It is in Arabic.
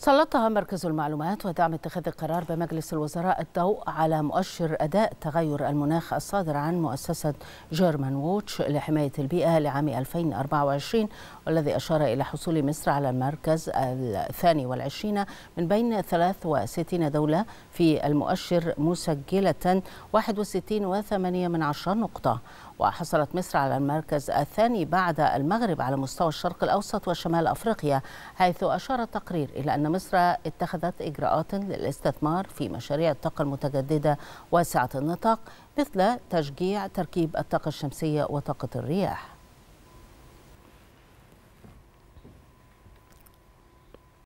سلطها مركز المعلومات ودعم اتخاذ القرار بمجلس الوزراء الضوء على مؤشر أداء تغير المناخ الصادر عن مؤسسة جيرمان ووتش لحماية البيئة لعام 2024 والذي أشار إلى حصول مصر على المركز الثاني والعشرين من بين 63 دولة في المؤشر مسجلة 61.8 من عشر نقطة وحصلت مصر على المركز الثاني بعد المغرب على مستوى الشرق الأوسط وشمال أفريقيا حيث أشار التقرير إلى أن أن مصر اتخذت إجراءات للاستثمار في مشاريع الطاقة المتجددة واسعة النطاق مثل تشجيع تركيب الطاقة الشمسية وطاقة الرياح